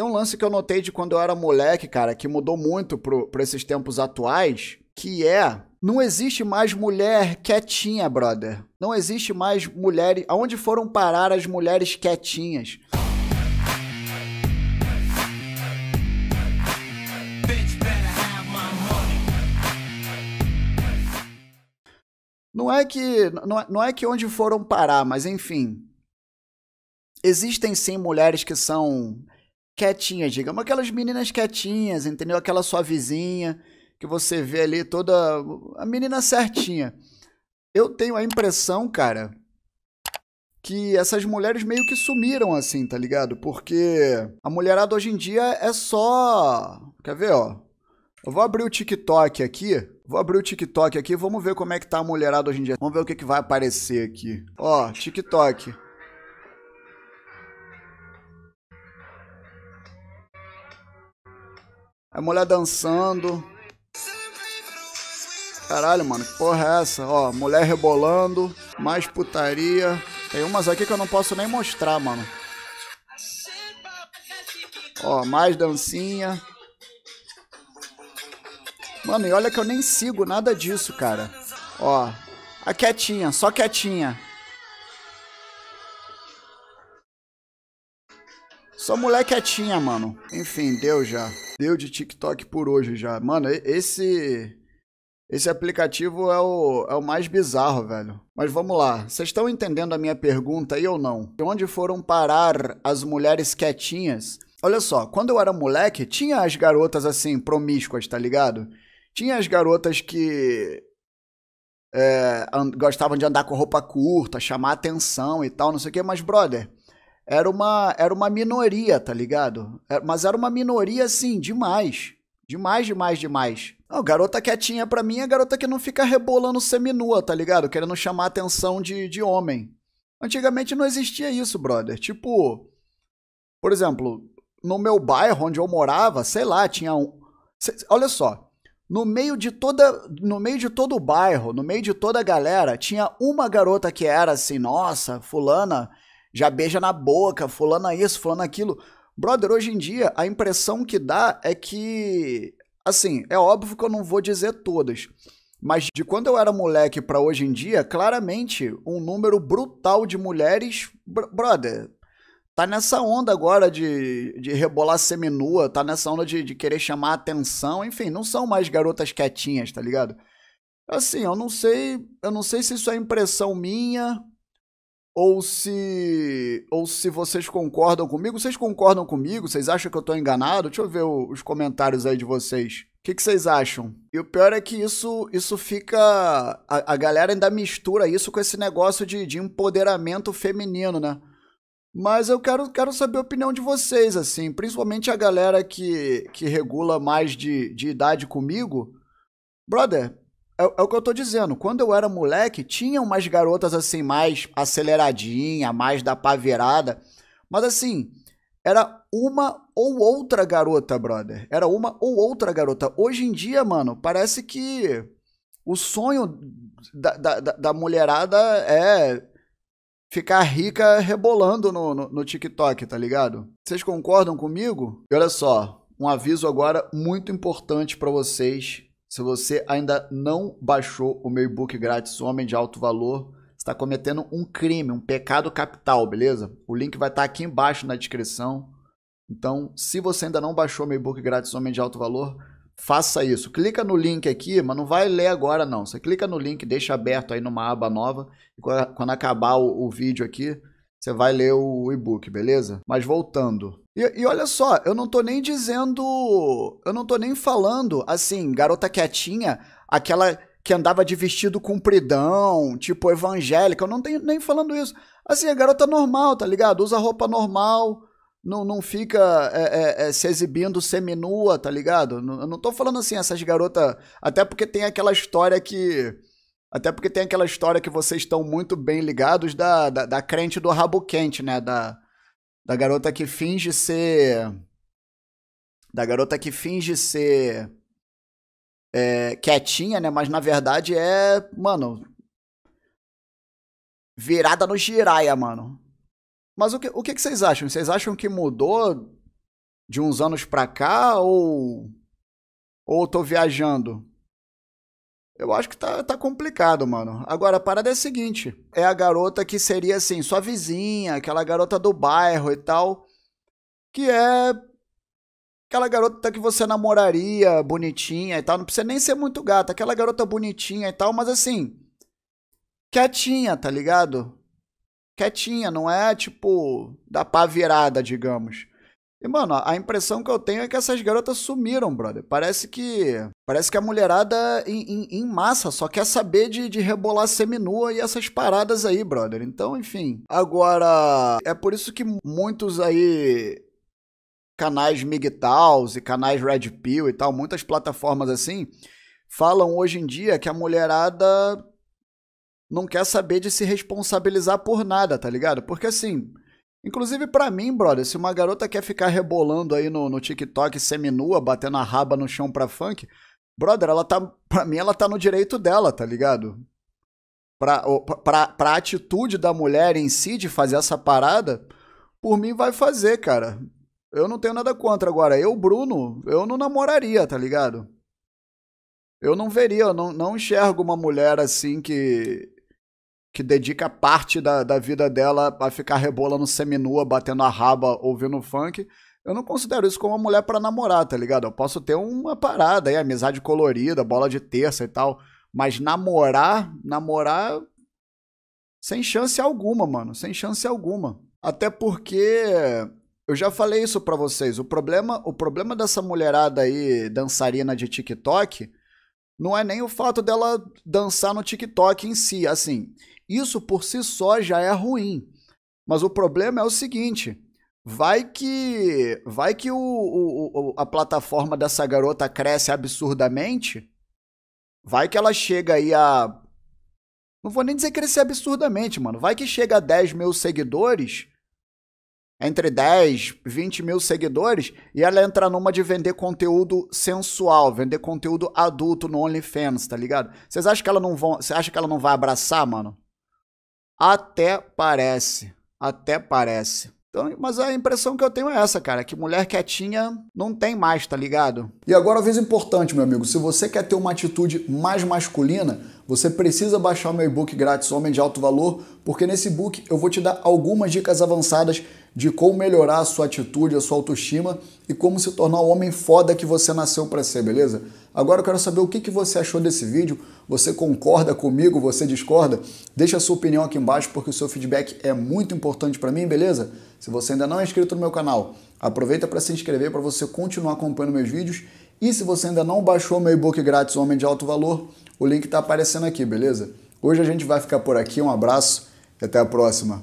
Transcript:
Tem um lance que eu notei de quando eu era moleque, cara, que mudou muito pra esses tempos atuais, que é não existe mais mulher quietinha, brother. Não existe mais mulheres. Aonde foram parar as mulheres quietinhas? Não é que não é, não é que onde foram parar, mas enfim. Existem sim mulheres que são quietinhas, digamos, aquelas meninas quietinhas, entendeu? Aquela sua vizinha que você vê ali toda a menina certinha. Eu tenho a impressão, cara, que essas mulheres meio que sumiram assim, tá ligado? Porque a mulherada hoje em dia é só, quer ver, ó. Eu vou abrir o TikTok aqui. Vou abrir o TikTok aqui, vamos ver como é que tá a mulherada hoje em dia. Vamos ver o que, que vai aparecer aqui. Ó, TikTok. A mulher dançando. Caralho, mano, que porra é essa? Ó, mulher rebolando, mais putaria. Tem umas aqui que eu não posso nem mostrar, mano. Ó, mais dancinha. Mano, e olha que eu nem sigo nada disso, cara. Ó, a quietinha, só quietinha. Só mulher quietinha, mano. Enfim, deu já. Deu de TikTok por hoje já. Mano, esse. Esse aplicativo é o, é o mais bizarro, velho. Mas vamos lá. Vocês estão entendendo a minha pergunta aí ou não? De onde foram parar as mulheres quietinhas? Olha só, quando eu era moleque, tinha as garotas assim, promíscuas, tá ligado? Tinha as garotas que é, gostavam de andar com roupa curta, chamar atenção e tal, não sei o quê, mas, brother, era uma, era uma minoria, tá ligado? É, mas era uma minoria, assim, demais. Demais, demais, demais. Não, garota quietinha pra mim é garota que não fica rebolando seminua, tá ligado? Querendo chamar a atenção de, de homem. Antigamente não existia isso, brother. Tipo, por exemplo, no meu bairro onde eu morava, sei lá, tinha um. Olha só, no meio de toda no meio de todo o bairro, no meio de toda a galera, tinha uma garota que era assim, nossa, fulana já beija na boca, fulano isso, fulano aquilo. Brother, hoje em dia, a impressão que dá é que. Assim, é óbvio que eu não vou dizer todas. Mas de quando eu era moleque para hoje em dia, claramente um número brutal de mulheres. Brother, tá nessa onda agora de, de rebolar seminua, tá nessa onda de, de querer chamar atenção, enfim, não são mais garotas quietinhas, tá ligado? Assim, eu não sei, eu não sei se isso é impressão minha, ou se ou se vocês concordam comigo. Vocês concordam comigo? Vocês acham que eu estou enganado? Deixa eu ver os comentários aí de vocês. O que, que, vocês acham? E o pior é que isso isso fica. A, a galera ainda mistura isso com esse negócio de, de empoderamento feminino, né? Mas eu quero, quero saber a opinião de vocês, assim, principalmente a galera que, que regula mais de, de idade comigo. Brother, é, é, o que eu tô dizendo. Quando eu era moleque, tinha umas garotas assim, mais aceleradinha, mais da paverada. Mas assim, era uma ou outra garota, brother. Era uma ou outra garota. Hoje em dia, mano, parece que o sonho da, da, da mulherada é ficar rica rebolando no, no, no TikTok, tá ligado? Vocês concordam comigo? E olha só, um aviso agora muito importante para vocês se você ainda não baixou o meu e-book grátis Homem de Alto Valor, está cometendo um crime, um pecado capital, beleza? O link vai estar tá aqui embaixo na descrição. Então, se você ainda não baixou meu e-book grátis Homem de Alto Valor, faça isso. Clica no link aqui, mas não vai ler agora não. Você clica no link, deixa aberto aí numa aba nova e quando acabar o, o vídeo aqui, você vai ler o e-book, beleza? Mas voltando, e, e, olha só, eu não tô nem dizendo. Eu não tô nem falando, assim, garota quietinha, aquela que andava de vestido compridão, tipo evangélica. Eu não tenho nem falando isso. Assim, a é garota normal, tá ligado? Usa roupa normal, não, não fica é, é, é, se exibindo seminua, tá ligado? Eu não tô falando assim, essas garotas. Até porque tem aquela história que. Até porque tem aquela história que vocês estão muito bem ligados da, da, da crente do rabo quente, né? Da, da garota que finge ser. Da garota que finge ser. É, quietinha, né? Mas na verdade é. Mano. Virada no giraia, mano. Mas o que, o que, que vocês acham? Vocês acham que mudou de uns anos pra cá ou. Ou eu tô viajando? Eu acho que tá, tá complicado, mano. Agora, a parada é a seguinte: é a garota que seria assim, sua vizinha, aquela garota do bairro e tal, que é aquela garota que você namoraria, bonitinha e tal. Não precisa nem ser muito gata, aquela garota bonitinha e tal, mas assim, quietinha, tá ligado? Quietinha, não é tipo da pá virada, digamos. E, mano, a impressão que eu tenho é que essas garotas sumiram, brother. Parece que. Parece que a mulherada em, em, em massa só quer saber de, de rebolar seminua e essas paradas aí, brother. Então, enfim. Agora, é por isso que muitos aí canais MGTOWs e canais Red Pill e tal, muitas plataformas assim, falam hoje em dia que a mulherada não quer saber de se responsabilizar por nada, tá ligado? Porque assim, Inclusive, para mim, brother, se uma garota quer ficar rebolando aí no, no TikTok seminua, batendo a raba no chão pra funk, brother, ela tá. Pra mim, ela tá no direito dela, tá ligado? Pra, pra, pra atitude da mulher em si de fazer essa parada, por mim vai fazer, cara. Eu não tenho nada contra agora. Eu, Bruno, eu não namoraria, tá ligado? Eu não veria, eu não, não enxergo uma mulher assim que que dedica parte da, da vida dela a ficar rebolando seminua, batendo a raba, ouvindo funk. Eu não considero isso como uma mulher para namorar, tá ligado? Eu posso ter uma parada aí, amizade colorida, bola de terça e tal. Mas namorar, namorar. Sem chance alguma, mano. Sem chance alguma. Até porque. Eu já falei isso para vocês. O problema, o problema dessa mulherada aí, dançarina de TikTok, não é nem o fato dela dançar no TikTok em si. Assim, isso por si só já é ruim. Mas o problema é o seguinte: vai que vai que o, o, o, a plataforma dessa garota cresce absurdamente, vai que ela chega aí a não vou nem dizer crescer absurdamente, mano. Vai que chega a 10 mil seguidores, entre 10, 20 mil seguidores, e ela entra numa de vender conteúdo sensual, vender conteúdo adulto no OnlyFans, tá ligado? Vocês acham que ela não vão, você acha que ela não vai abraçar, mano? Até parece. Até parece. Então, mas a impressão que eu tenho é essa, cara, que mulher quietinha não tem mais, tá ligado? E agora, a vez importante, meu amigo, se você quer ter uma atitude mais masculina, você precisa baixar o meu e-book grátis Homem de Alto Valor, porque nesse book eu vou te dar algumas dicas avançadas de como melhorar a sua atitude, a sua autoestima e como se tornar o homem foda que você nasceu para ser, beleza? Agora eu quero saber o que, você achou desse vídeo. Você concorda comigo? Você discorda? Deixa a sua opinião aqui embaixo porque o seu feedback é muito importante para mim, beleza? Se você ainda não é inscrito no meu canal, aproveita para se inscrever para você continuar acompanhando meus vídeos. E se você ainda não baixou meu e-book grátis Homem de Alto Valor, o link está aparecendo aqui, beleza? Hoje a gente vai ficar por aqui. Um abraço e até a próxima.